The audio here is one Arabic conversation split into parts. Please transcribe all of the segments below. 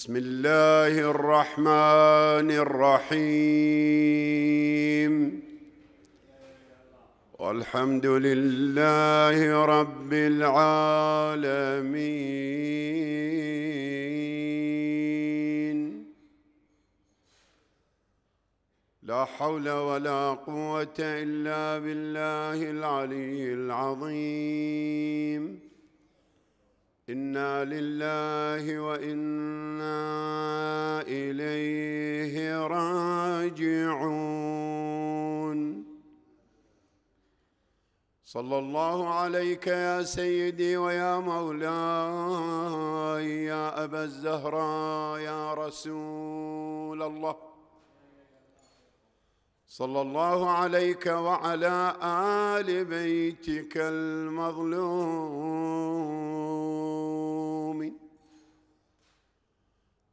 بسم الله الرحمن الرحيم والحمد لله رب العالمين لا حول ولا قوه الا بالله العلي العظيم انا لله وانا اليه راجعون صلى الله عليك يا سيدي ويا مولاي يا ابا الزهراء يا رسول الله صلى الله عليك وعلى ال بيتك المظلوم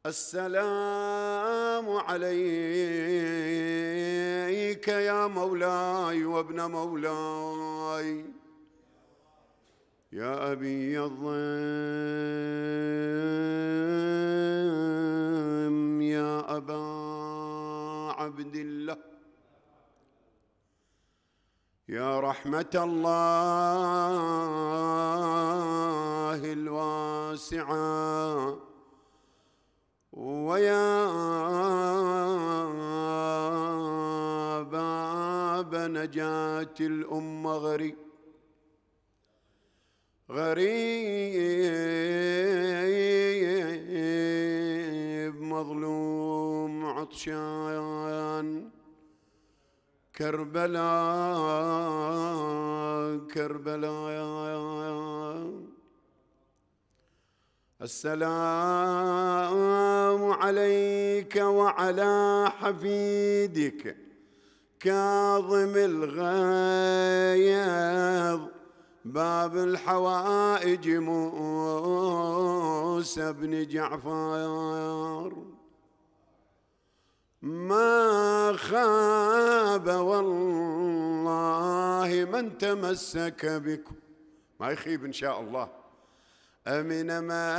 السلام عليك يا مولاي وابن مولاي يا أبي الظلم يا أبا عبد الله يا رحمة الله الواسعة ويا باب نجاة الأمة غريب غريب مظلوم عطشان كربلاء كربلاء السلام عليك وعلى حفيدك كاظم الغيظ باب الحوائج موسى بن جعفر ما خاب والله من تمسك بكم ما يخيب ان شاء الله أمن ما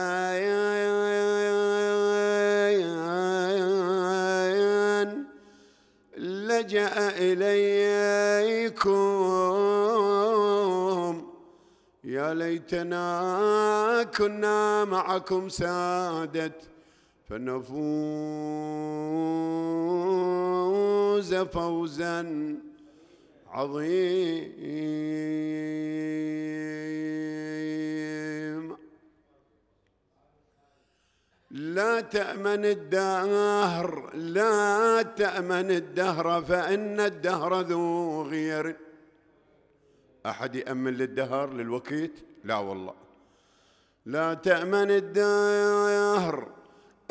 لجأ إليكم يا ليتنا كنا معكم سادة فنفوز فوزا عظيم لا تأمن الدهر لا تأمن الدهر فإن الدهر ذو غير أحد يأمن للدهر للوقت لا والله لا تأمن الدهر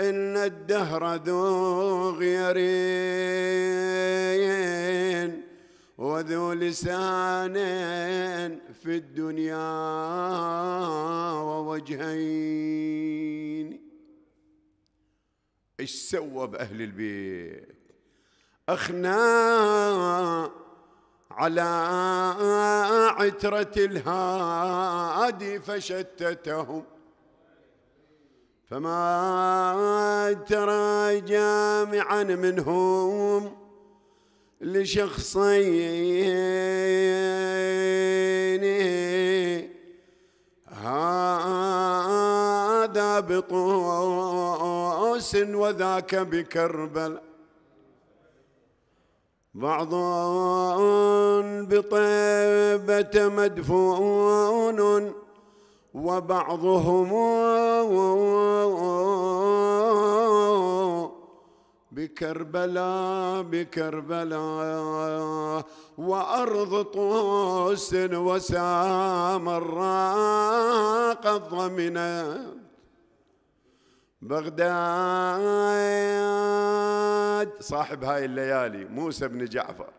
إن الدهر ذو غيرين وذو لسان في الدنيا ووجهين ايش سوى باهل البيت اخنا على عترة الهادي فشتتهم فما ترى جامعا منهم لشخصين هذا بطول حسن وذاك بكربلاء بعض بطيبة مدفون وبعضهم بكربلاء بكربلاء وأرض طوس وسامراء قد ضمنت بغداد صاحب هاي الليالي موسى بن جعفر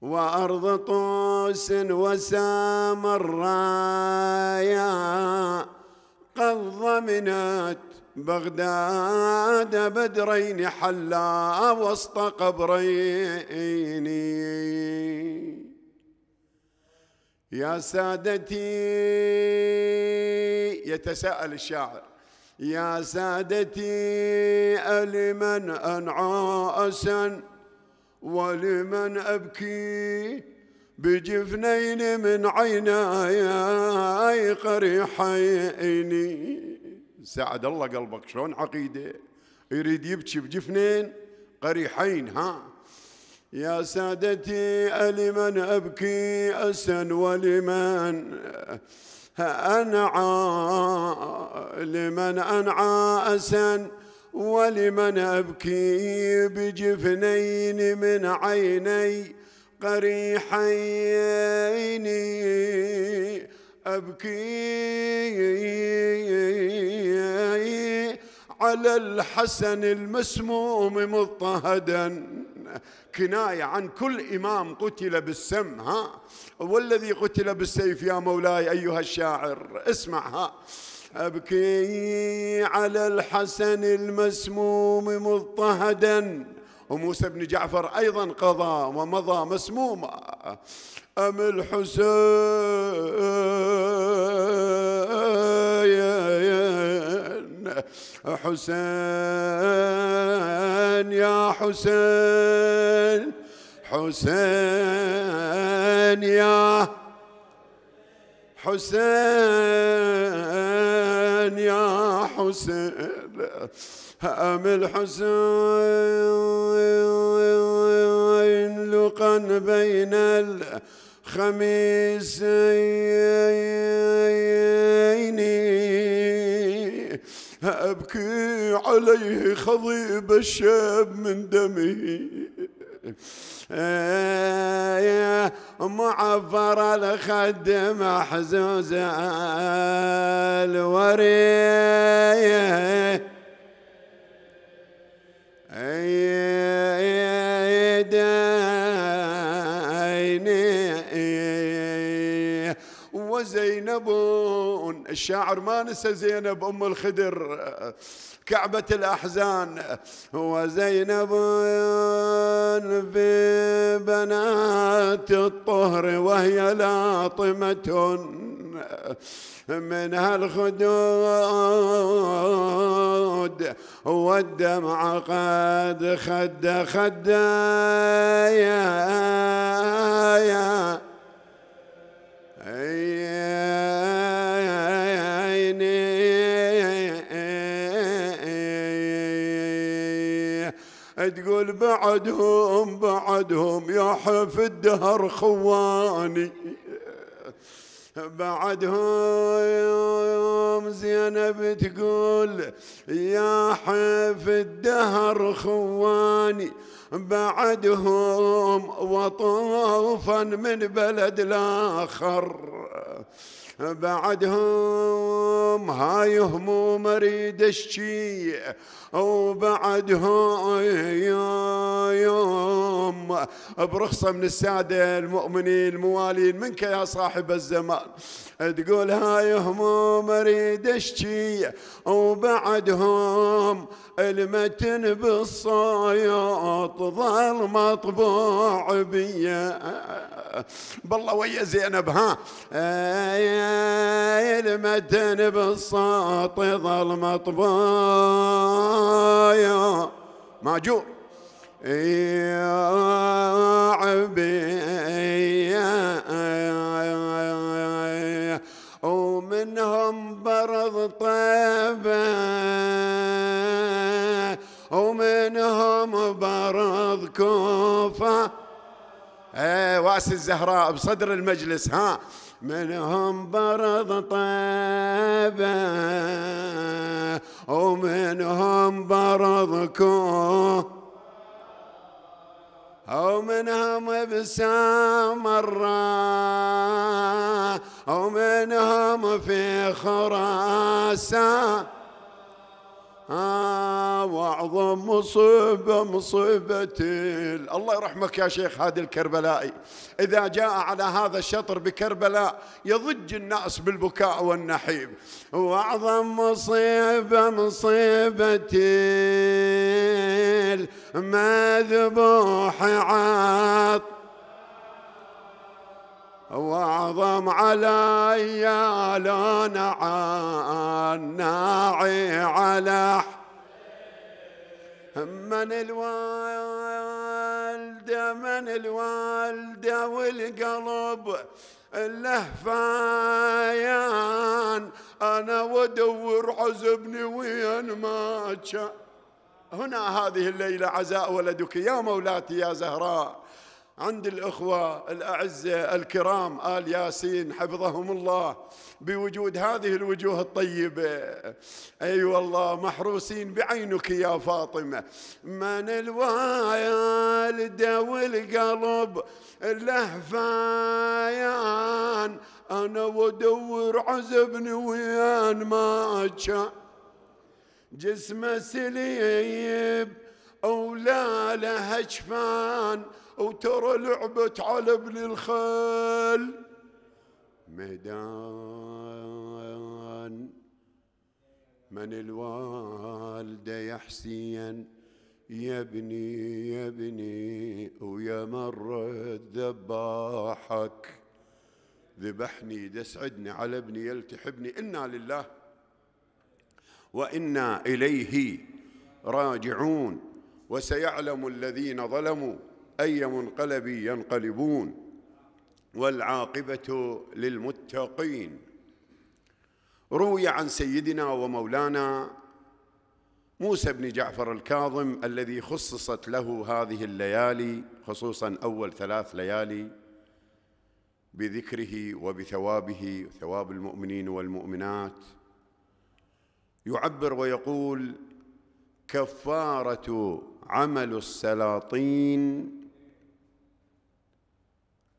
وأرض طوس وسامرايا قد ضمنت بغداد بدرين حلا وسط قبرين يا سادتي يتساءل الشاعر يا سادتي ألمن أنعاسا ولمن أبكي بجفنين من عيناي قريحين سعد الله قلبك شلون عقيدة يريد يبكي بجفنين قريحين ها يا سادتي ألمن أبكي أسا ولمن أنعى لمن أنعى أسن ولمن أبكي بجفنين من عيني قريحين أبكي على الحسن المسموم مضطهداً كناية عن كل إمام قتل بالسم ها والذي قتل بالسيف يا مولاي أيها الشاعر اسمع ها أبكي على الحسن المسموم مضطهدا وموسى بن جعفر أيضا قضى ومضى مسموما أم الحسين حسين حسين يا حسين حسين يا حسين يا حسين أم الحسين لقا بين الخميسين أبكي عليه خضيب الشاب من دمه يا معفر الخد محزوز الوري عيد يديني وزينب الشاعر ما نسى زينب أم الخدر كعبة الأحزان وزينب في بنات الطهر وهي لاطمة منها الخدود والدمع قد خد خد يا, يا تقول بعدهم بعدهم يا حف الدهر خواني بعدهم زينب تقول يا حف الدهر خواني بعدهم وطوفا من بلد لاخر بعدهم هاي هموم اريد اشكي وبعدهم يوم برخصة من السادة المؤمنين الموالين منك يا صاحب الزمان تقول هاي هموم اريد اشكي وبعدهم المتن بالصياط ظل مطبوع بيه بالله ويا زينب ها يا المدن بالصوت ظلمة طبايا ماجور يا عبي ومنهم برض طيبة ومنهم برض كوفة إيه، واس الزهراء بصدر المجلس ها منهم برض طيبة ومنهم برض كوه ومنهم ابسام الراء ومنهم في خراسان آه، وأعظم مصيبة مصيبتي الله يرحمك يا شيخ هادي الكربلائي إذا جاء على هذا الشطر بكربلاء يضج الناس بالبكاء والنحيب وأعظم مصيبة مصيبتي مذبوح عط واعظم علي لو الناعي على من الوالدة من الوالدة والقلب فايان أنا ودور عزبني وين ما هنا هذه الليلة عزاء ولدك يا مولاتي يا زهراء عند الأخوة الأعزة الكرام آل ياسين حفظهم الله بوجود هذه الوجوه الطيبة أي أيوة والله محروسين بعينك يا فاطمة من الوالدة والقلب لهفايان أنا وأدور عزبني ويان ما جسمه سليب ولا لها جفان وترى لعبت على ابن الخال ميدان من الوالدة يا حسين يا ابني يا ابني ويا مرة ذبحك ذبحني دسعدني على ابني يلتحبني إنا لله وإنا إليه راجعون وسيعلم الذين ظلموا أي منقلب ينقلبون والعاقبة للمتقين روي عن سيدنا ومولانا موسى بن جعفر الكاظم الذي خصصت له هذه الليالي خصوصا أول ثلاث ليالي بذكره وبثوابه ثواب المؤمنين والمؤمنات يعبر ويقول كفارة عمل السلاطين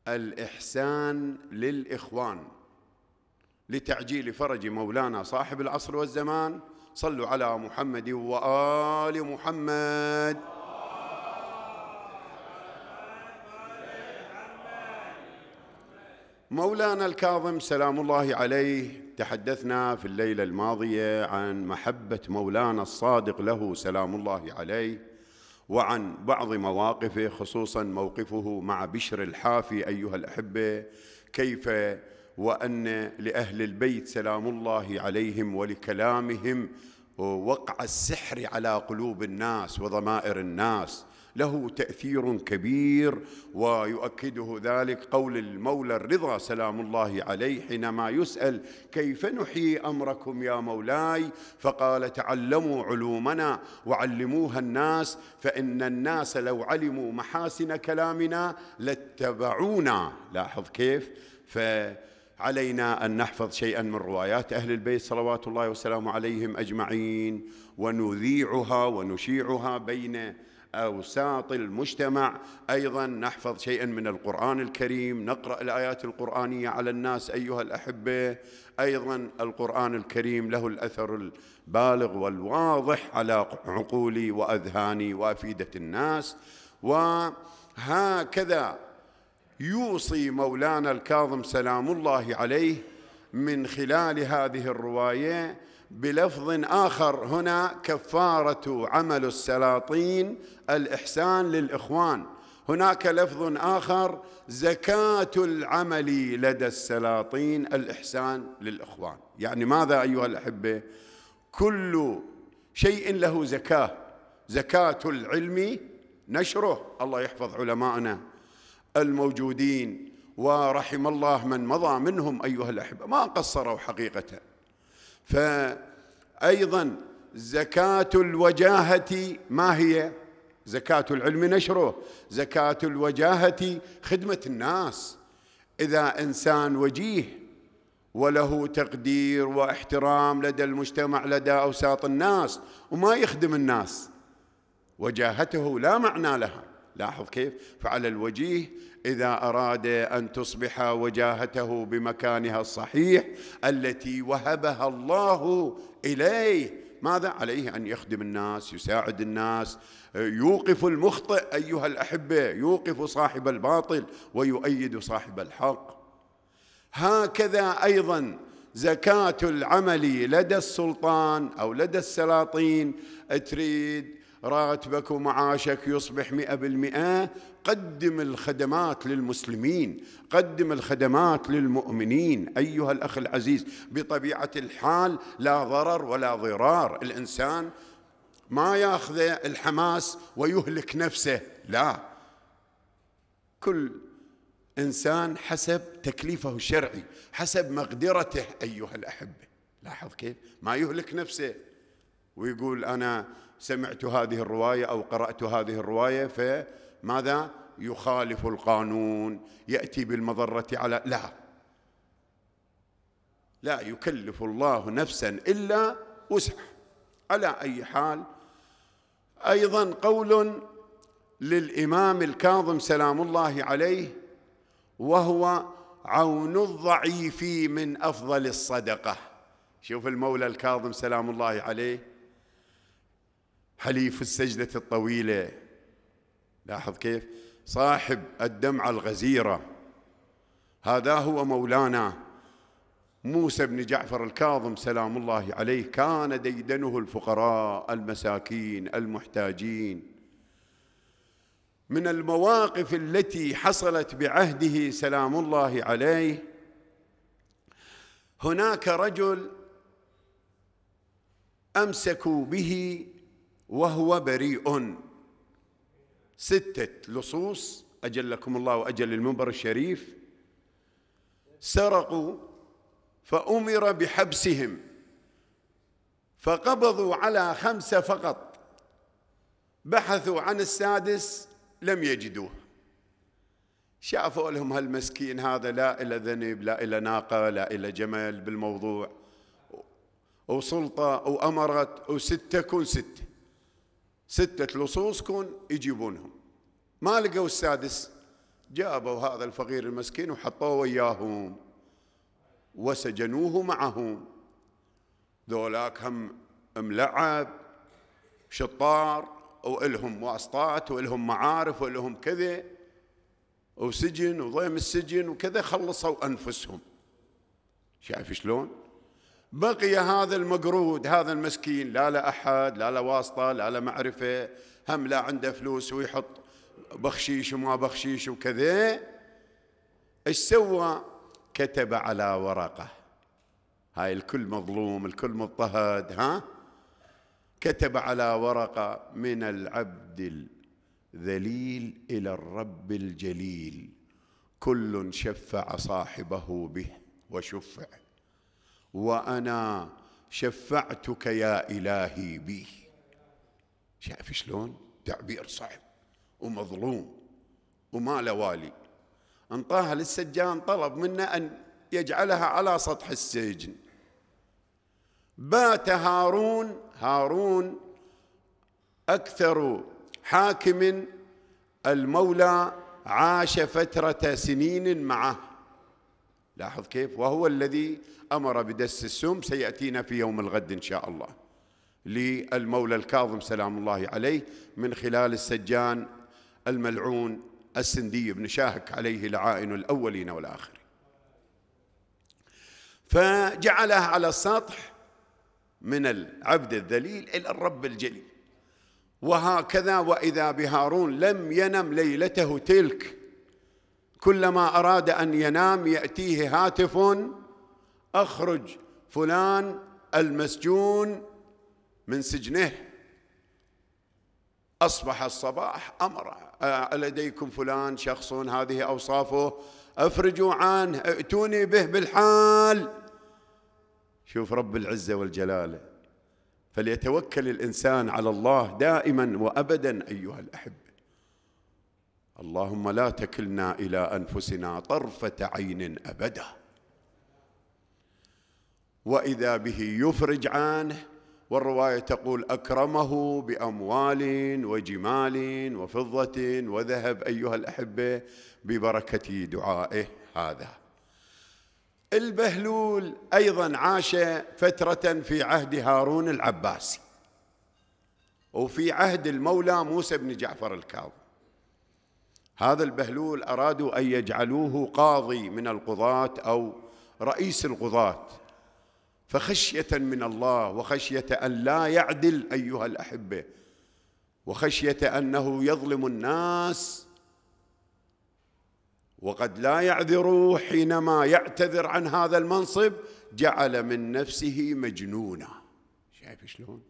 الإحسان للإخوان لتعجيل فرج مولانا صاحب العصر والزمان صلوا على محمد وآل محمد مولانا الكاظم سلام الله عليه تحدثنا في الليلة الماضية عن محبة مولانا الصادق له سلام الله عليه وعن بعض مواقفه خصوصا موقفه مع بشر الحافي أيها الأحبة كيف وأن لأهل البيت سلام الله عليهم ولكلامهم وقع السحر على قلوب الناس وضمائر الناس له تأثير كبير ويؤكده ذلك قول المولى الرضا سلام الله عليه حينما يسأل كيف نحيي أمركم يا مولاي فقال تعلموا علومنا وعلموها الناس فإن الناس لو علموا محاسن كلامنا لاتبعونا لاحظ كيف ف علينا أن نحفظ شيئا من روايات أهل البيت صلوات الله وسلامه عليهم أجمعين ونذيعها ونشيعها بين أوساط المجتمع أيضا نحفظ شيئا من القرآن الكريم نقرأ الآيات القرآنية على الناس أيها الأحبة أيضا القرآن الكريم له الأثر البالغ والواضح على عقولي وأذهاني وأفئدة الناس وهكذا يوصي مولانا الكاظم سلام الله عليه من خلال هذه الروايه بلفظ آخر هنا كفارة عمل السلاطين الإحسان للإخوان هناك لفظ آخر زكاة العمل لدى السلاطين الإحسان للإخوان يعني ماذا أيها الأحبة كل شيء له زكاة زكاة العلم نشره الله يحفظ علماءنا الموجودين ورحم الله من مضى منهم أيها الأحبة ما قصروا حقيقةً فأيضا زكاة الوجاهة ما هي؟ زكاة العلم نشره زكاة الوجاهة خدمة الناس إذا إنسان وجيه وله تقدير واحترام لدى المجتمع لدى أوساط الناس وما يخدم الناس وجاهته لا معنى لها لاحظ كيف فعلى الوجيه اذا اراد ان تصبح وجاهته بمكانها الصحيح التي وهبها الله اليه ماذا عليه ان يخدم الناس يساعد الناس يوقف المخطئ ايها الاحبه يوقف صاحب الباطل ويؤيد صاحب الحق هكذا ايضا زكاه العمل لدى السلطان او لدى السلاطين تريد راتبك ومعاشك يصبح مئة بالمئة قدم الخدمات للمسلمين قدم الخدمات للمؤمنين أيها الأخ العزيز بطبيعة الحال لا ضرر ولا ضرار الإنسان ما ياخذ الحماس ويهلك نفسه لا كل إنسان حسب تكليفه الشرعي حسب مقدرته أيها الأحبة لاحظ كيف ما يهلك نفسه ويقول أنا سمعت هذه الرواية أو قرأت هذه الرواية فماذا يخالف القانون يأتي بالمضرة على لا لا يكلف الله نفسا إلا وسعها على أي حال أيضا قول للإمام الكاظم سلام الله عليه وهو عون الضعيف من أفضل الصدقة شوف المولى الكاظم سلام الله عليه حليف السجدة الطويلة لاحظ كيف صاحب الدمعة الغزيرة هذا هو مولانا موسى بن جعفر الكاظم سلام الله عليه كان ديدنه الفقراء المساكين المحتاجين من المواقف التي حصلت بعهده سلام الله عليه هناك رجل امسكوا به وهو بريء ستة لصوص أجلكم الله وأجل المنبر الشريف سرقوا فأمر بحبسهم فقبضوا على خمسة فقط بحثوا عن السادس لم يجدوه شافوا لهم هالمسكين هذا لا إلى ذنب لا إلى ناقة لا إلى جمل بالموضوع أو سلطة أو أمرت أو ستة كن ستة ستة لصوصكم يجيبونهم ما لقوا السادس جابوا هذا الفقير المسكين وحطوه وياهم وسجنوه معهم ذولاك هم ملعب شطار والهم واسطات والهم معارف والهم كذا وسجن وضيم السجن وكذا خلصوا انفسهم شايف شلون؟ بقي هذا المقرود هذا المسكين لا لا أحد لا لا واسطة لا لا معرفة هم لا عنده فلوس ويحط بخشيش وما بخشيش وكذا ايش سوى كتب على ورقة هاي الكل مظلوم الكل مضطهد ها كتب على ورقة من العبد الذليل إلى الرب الجليل كل شفع صاحبه به وشفع وأنا شفعتك يا إلهي بي شايف شلون تعبير صعب ومظلوم وما لوالي انطاها للسجان طلب منه أن يجعلها على سطح السجن بات هارون هارون أكثر حاكم المولى عاش فترة سنين معه لاحظ كيف وهو الذي أمر بدس السم سيأتينا في يوم الغد إن شاء الله للمولى الكاظم سلام الله عليه من خلال السجان الملعون السندي بن شاهك عليه لعائن الأولين والآخرين فجعلها على السطح من العبد الذليل إلى الرب الجليل وهكذا وإذا بهارون لم ينم ليلته تلك كلما أراد أن ينام يأتيه هاتف أخرج فلان المسجون من سجنه أصبح الصباح أمر آه، لديكم فلان شخص هذه أوصافه أفرجوا عنه ائتوني به بالحال شوف رب العزة والجلاله فليتوكل الإنسان على الله دائما وأبدا أيها الأحبة اللهم لا تكلنا الى انفسنا طرفه عين ابدا واذا به يفرج عنه والروايه تقول اكرمه باموال وجمال وفضه وذهب ايها الاحبه ببركه دعائه هذا البهلول ايضا عاش فتره في عهد هارون العباسي وفي عهد المولى موسى بن جعفر الكاظم هذا البهلول أرادوا أن يجعلوه قاضي من القضاة أو رئيس القضاة فخشية من الله وخشية أن لا يعدل أيها الأحبة وخشية أنه يظلم الناس وقد لا يعذر حينما يعتذر عن هذا المنصب جعل من نفسه مجنونا شايف شلون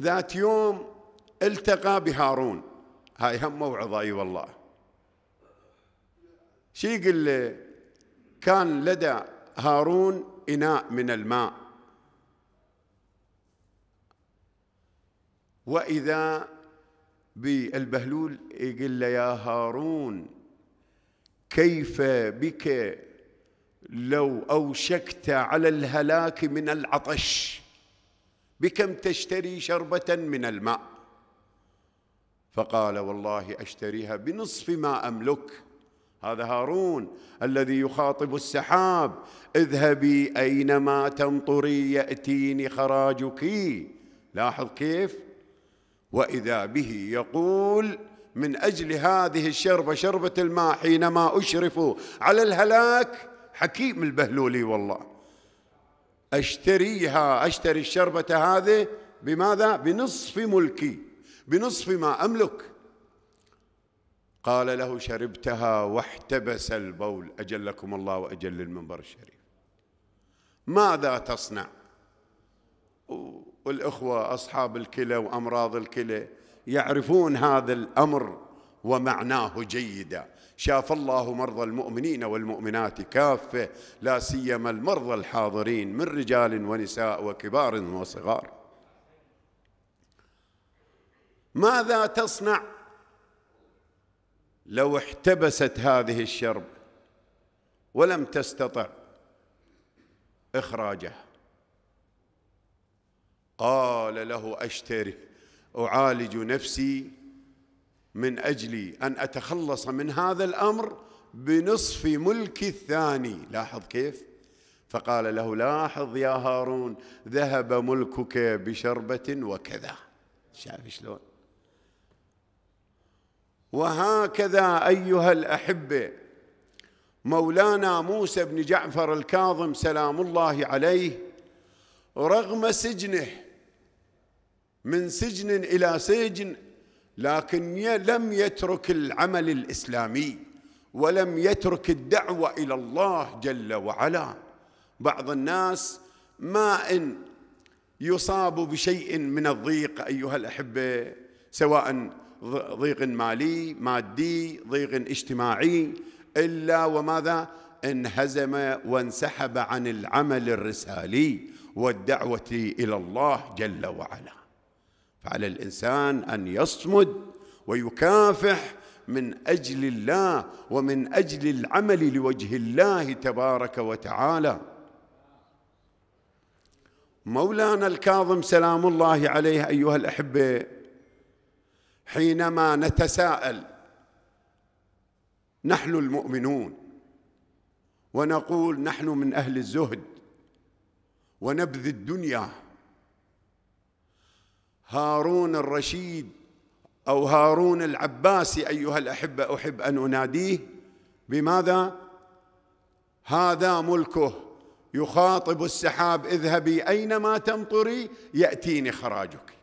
ذات يوم التقى بهارون هاي هم موعظة اي والله شي يقول له كان لدى هارون إناء من الماء وإذا بالبهلول يقول له يا هارون كيف بك لو أوشكت على الهلاك من العطش بكم تشتري شربة من الماء فقال والله أشتريها بنصف ما أملك هذا هارون الذي يخاطب السحاب اذهبي أينما تمطري يأتيني خراجك لاحظ كيف وإذا به يقول من أجل هذه الشربة شربة الماء حينما أشرف على الهلاك حكيم البهلولي والله أشتريها أشتري الشربة هذه بماذا؟ بنصف ملكي بنصف ما أملك قال له شربتها واحتبس البول أجلكم الله وأجل المنبر الشريف ماذا تصنع والإخوة أصحاب الكلى وأمراض الكلى يعرفون هذا الأمر ومعناه جيدا شاف الله مرضى المؤمنين والمؤمنات كافة لا سيما المرضى الحاضرين من رجال ونساء وكبار وصغار ماذا تصنع لو احتبست هذه الشرب ولم تستطع إخراجه قال له أشتري أعالج نفسي من أجل أن أتخلص من هذا الأمر بنصف ملكي الثاني لاحظ كيف فقال له لاحظ يا هارون ذهب ملكك بشربة وكذا شايف شلون وهكذا ايها الاحبه مولانا موسى بن جعفر الكاظم سلام الله عليه رغم سجنه من سجن الى سجن لكن لم يترك العمل الاسلامي ولم يترك الدعوه الى الله جل وعلا بعض الناس ما ان يصاب بشيء من الضيق ايها الاحبه سواء ضيق مالي مادي ضيق اجتماعي إلا وماذا انهزم وانسحب عن العمل الرسالي والدعوة إلى الله جل وعلا فعلى الإنسان أن يصمد ويكافح من أجل الله ومن أجل العمل لوجه الله تبارك وتعالى مولانا الكاظم سلام الله عليه أيها الأحبة حينما نتساءل نحن المؤمنون ونقول نحن من أهل الزهد ونبذ الدنيا هارون الرشيد أو هارون العباسي أيها الأحبة أحب أن أناديه بماذا؟ هذا ملكه يخاطب السحاب اذهبي أينما تمطري يأتيني خراجك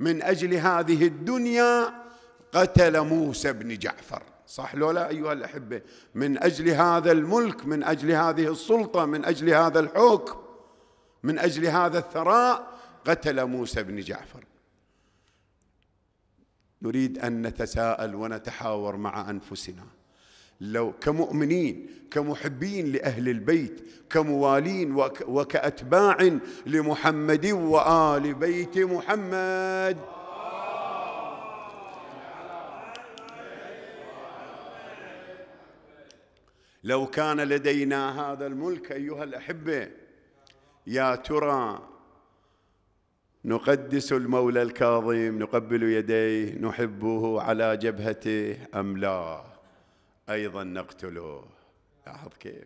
من أجل هذه الدنيا قتل موسى بن جعفر صح لو لا أيها الأحبة من أجل هذا الملك من أجل هذه السلطة من أجل هذا الحكم من أجل هذا الثراء قتل موسى بن جعفر نريد أن نتساءل ونتحاور مع أنفسنا لو كمؤمنين كمحبين لأهل البيت كموالين وكأتباع لمحمد وآل بيت محمد لو كان لدينا هذا الملك أيها الأحبة يا ترى نقدس المولى الكاظم نقبل يديه نحبه على جبهته أم لا أيضا نقتله لاحظ كيف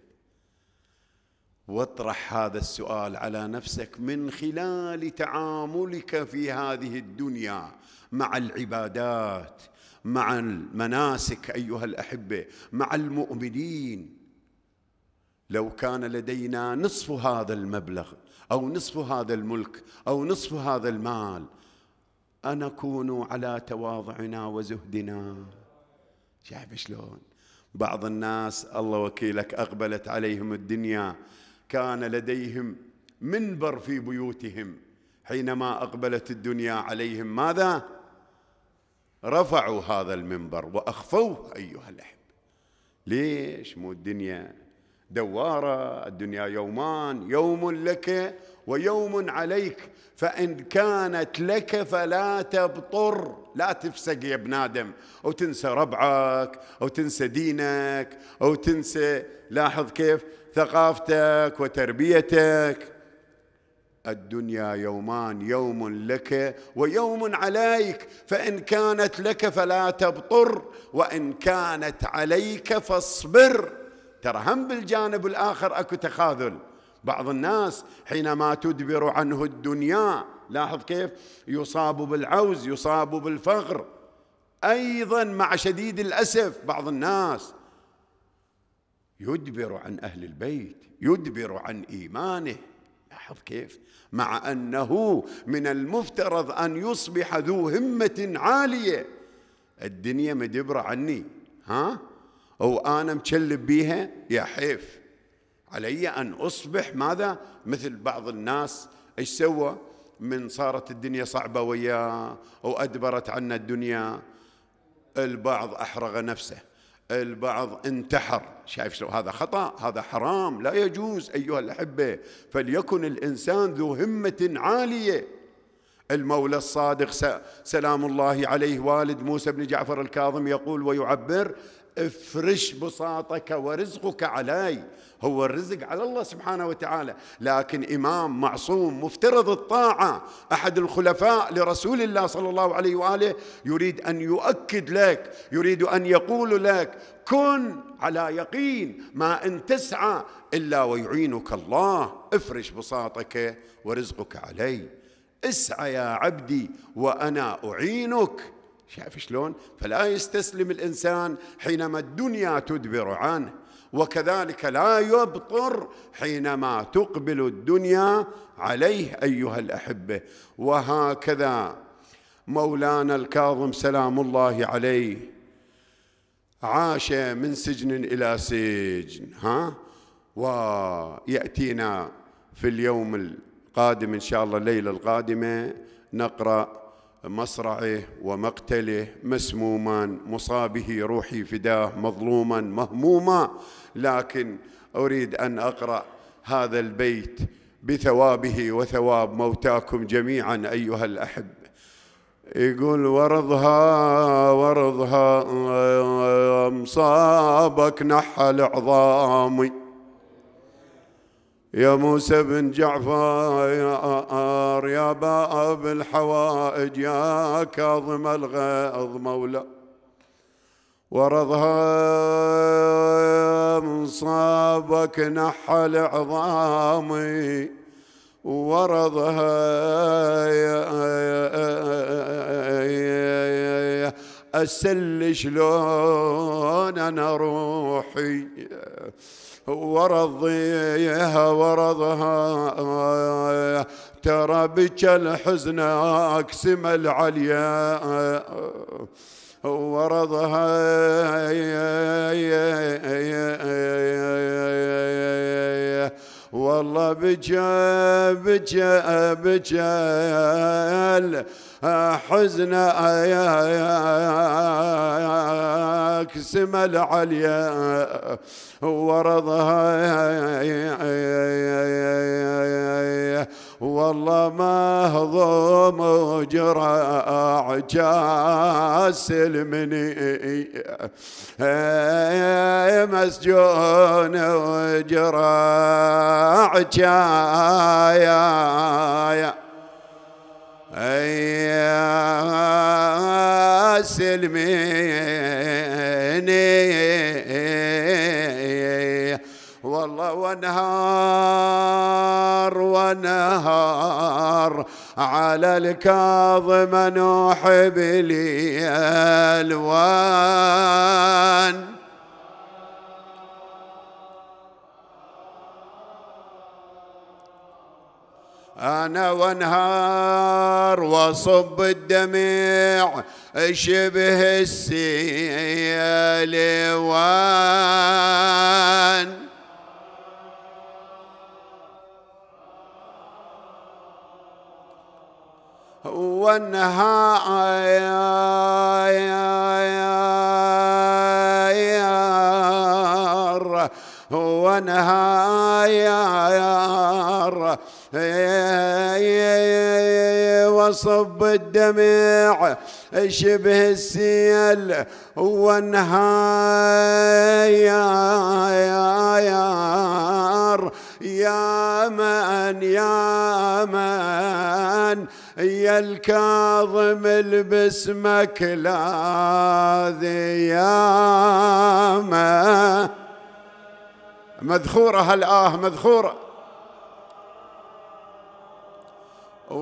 واطرح هذا السؤال على نفسك من خلال تعاملك في هذه الدنيا مع العبادات مع المناسك أيها الأحبة مع المؤمنين لو كان لدينا نصف هذا المبلغ أو نصف هذا الملك أو نصف هذا المال أنكون على تواضعنا وزهدنا شايف شلون بعض الناس الله وكيلك أقبلت عليهم الدنيا كان لديهم منبر في بيوتهم حينما أقبلت الدنيا عليهم ماذا؟ رفعوا هذا المنبر وأخفوه أيها الأحب ليش مو الدنيا دوارة الدنيا يومان يوم لك ويوم عليك فإن كانت لك فلا تبطر لا تفسق يا ابن آدم او تنسى ربعك او تنسى دينك او تنسى لاحظ كيف ثقافتك وتربيتك الدنيا يومان يوم لك ويوم عليك فان كانت لك فلا تبطر وان كانت عليك فاصبر ترى هم بالجانب الاخر اكو تخاذل بعض الناس حينما تدبر عنه الدنيا لاحظ كيف يصاب بالعوز يصاب بالفقر ايضا مع شديد الاسف بعض الناس يدبر عن اهل البيت يدبر عن ايمانه لاحظ كيف مع انه من المفترض ان يصبح ذو همه عاليه الدنيا مدبره عني ها وانا مكلب بيها يا حيف علي أن أصبح ماذا مثل بعض الناس إيش سوى من صارت الدنيا صعبة وياه وأدبرت عنا الدنيا البعض أحرق نفسه البعض انتحر شايف شو هذا خطأ هذا حرام لا يجوز أيها الأحبة فليكن الإنسان ذو همة عالية المولى الصادق سلام الله عليه والد موسى بن جعفر الكاظم يقول ويعبر افرش بساطك ورزقك علي هو الرزق على الله سبحانه وتعالى لكن إمام معصوم مفترض الطاعة أحد الخلفاء لرسول الله صلى الله عليه وآله يريد أن يؤكد لك يريد أن يقول لك كن على يقين ما إن تسعى إلا ويعينك الله افرش بساطك ورزقك علي اسعى يا عبدي وأنا أعينك شايف شلون فلا يستسلم الإنسان حينما الدنيا تدبر عنه وكذلك لا يبطر حينما تقبل الدنيا عليه أيها الأحبة وهكذا مولانا الكاظم سلام الله عليه عاش من سجن إلى سجن ها ويأتينا في اليوم القادم إن شاء الله الليلة القادمة نقرأ مصرعه ومقتله مسموما مصابه روحي فداه مظلوما مهموما لكن اريد ان اقرا هذا البيت بثوابه وثواب موتاكم جميعا ايها الاحب يقول ورضها ورضها مصابك نحل عظامي يا موسى بن جعفر يا باب الحوائج يا كاظم الغيظ مولى ورضها من صابك نحل عظامي ورضها أسل شلون أنا روحي ورضيها ورضها ترى بك الحزن أقسم العليا ورضها يا يا يا والله بجا بجا بجا حزن اياك سما العليا ورضها والله ما هضم جرع جاس المني مسجون وجراع عجايا يا سلميني والله ونهار ونهار على الكاظم نوح الوان أنا وانهار وصب الدمع شبه السيل وان وانهار وانهار وصب الدمع شبه السيل وانهار يا من يا من يا الكاظم البسمك لاذي يا من مذخورة الاه مذخورة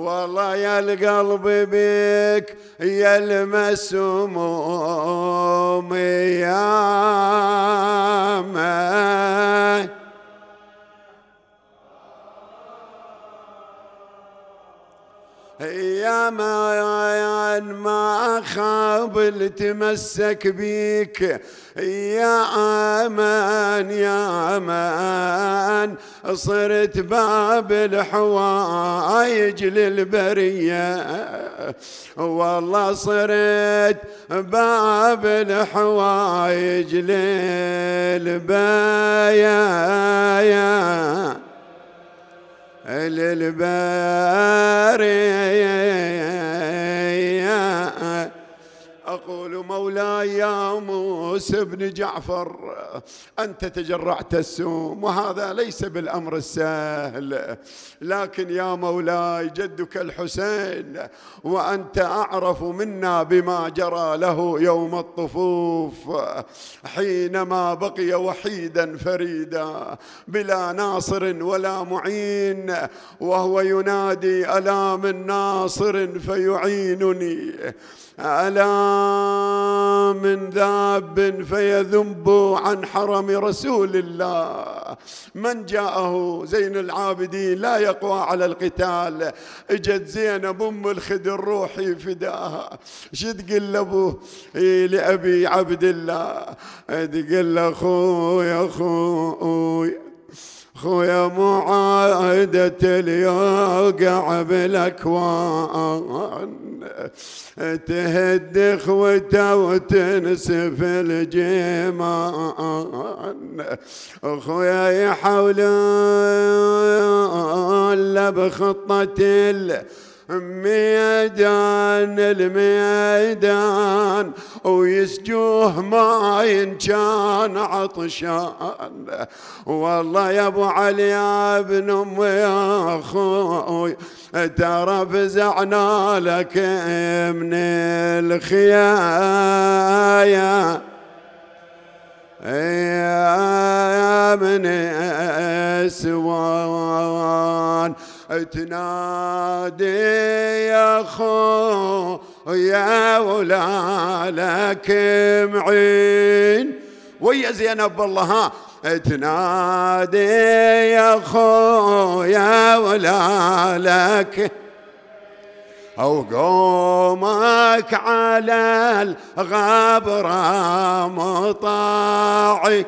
والله يا القلب بك يا المسموم يا ما يا من ما خاب التمسك بيك يا امان يا امان صرت باب الحوايج للبرية والله صرت باب الحوايج للبايا للبرية قالوا مولاي يا موسى بن جعفر أنت تجرعت السوم وهذا ليس بالأمر السهل لكن يا مولاي جدك الحسين وأنت أعرف منا بما جرى له يوم الطفوف حينما بقي وحيدا فريدا بلا ناصر ولا معين وهو ينادي ألا من ناصر فيعينني ألا من ذاب فيذنب عن حرم رسول الله من جاءه زين العابدين لا يقوى على القتال اجت زينب ام الخدر روحي فداها شد قل لابوه لابي عبد الله تقل اخوي اخوي خويا معايدة اليوقع بالاكوان تهد خوته وتنسف الجيمان خويا يحاولون بخطة ميدان الميدان ويسجوه ما كان عطشان والله يا ابو علي يا ابن امي يا اخوي ترى فزعنا لك من الخيايا يا من السوان تنادي يا خو يا ولا لك معين ويا زينب الله ها تنادي يا خو يا ولا لك أو قومك على الغبرة مطاعك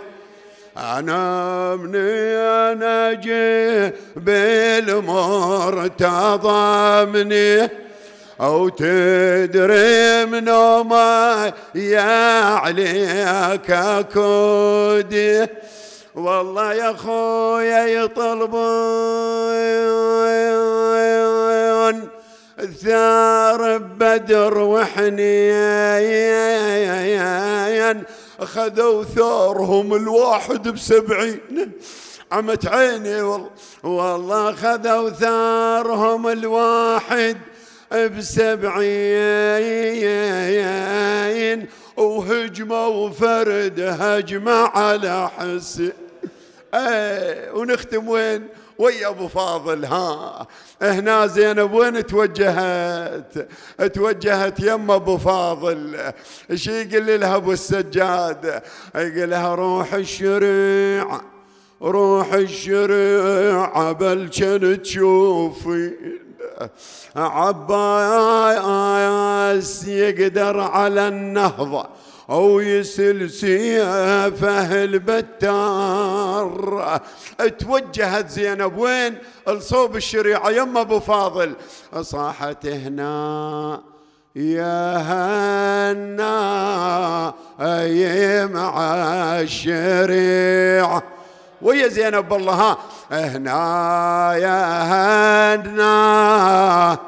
أنا مني أنا جي بالمرتضى مني أو تدري من ما يا عليك كودي والله يا خويا يطلبون ثار بدر وحنين أخذوا ثارهم الواحد بسبعين عمت عيني والله والله أخذوا ثارهم الواحد بسبعين وهجموا فرد هجمة على حسين ايه ونختم وين ويا ابو فاضل ها هنا زينب وين توجهت توجهت يم ابو فاضل ايش يقول لها ابو السجاد يقول لها روح الشريعه روح الشريعه بل كان تشوفين عباس يقدر على النهضة أو يسل سيفه البتار توجهت زينب وين لصوب الشريعة يما أبو فاضل صاحت هنا يا هنا أي مع الشريعه ويا زينب بالله ها هنا يا هدنا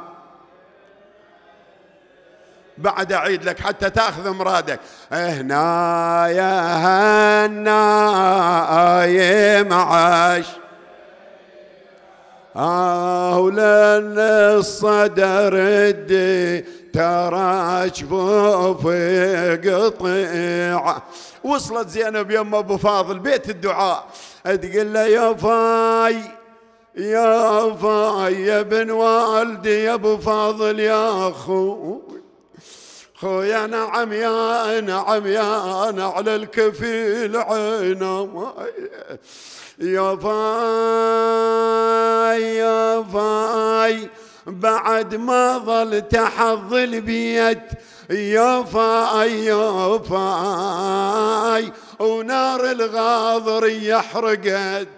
بعد اعيد لك حتى تاخذ مرادك هنا يا هنا يا معاش أولن الصدر ردي ترى جفوف قطيعة وصلت زينب يم أبو فاضل بيت الدعاء تقول له يا فاي يا فاي يا ابن والدي يا ابو فاضل يا خو يا نعم يا نعم يا انا على الكفيل عينا يا فاي يا فاي بعد ما ظلت حظ البيت يا فاي يا فاي ونار الغاضر يحرقت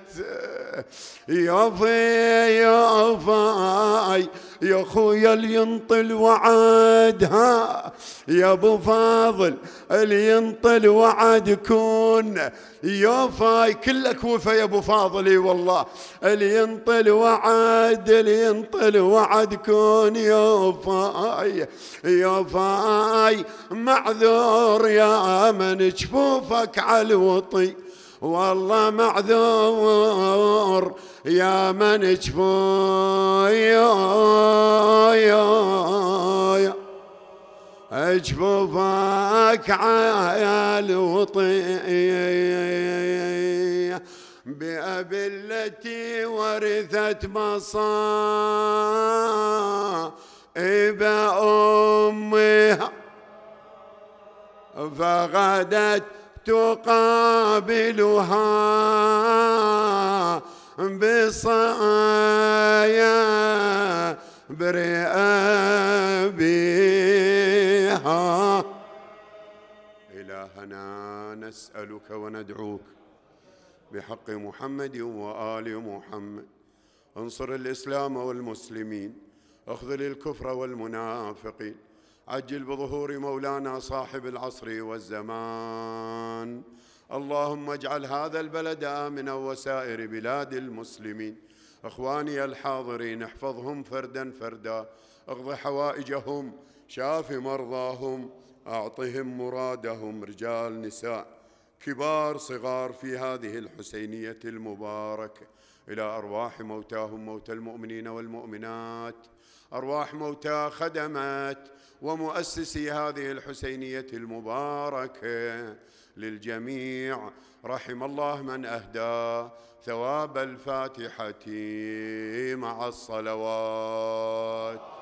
يا فاي يا فاي يا خويا اللي الوعد ها يا ابو فاضل اللي الوعد وعد كون يوفاي كلك وفا يا ابو فاضل اي والله اللي الوعد وعد اللي ينطل وعد كون يوفاي يوفاي معذور يا من جفوفك على الوطي والله معذور يا من جفوي يا عال وطي بأبي التي ورثت مصائب أمها فغدت تقابلها بصايا برئابيها إلهنا نسألك وندعوك بحق محمد وآل محمد انصر الإسلام والمسلمين اخذل الكفر والمنافقين عجل بظهور مولانا صاحب العصر والزمان اللهم اجعل هذا البلد امنا وسائر بلاد المسلمين اخواني الحاضرين احفظهم فردا فردا اقض حوائجهم شاف مرضاهم اعطهم مرادهم رجال نساء كبار صغار في هذه الحسينيه المباركه الى ارواح موتاهم موتى المؤمنين والمؤمنات ارواح موتى خدمات ومؤسسي هذه الحسينيه المباركه للجميع رحم الله من أهدى ثواب الفاتحة مع الصلوات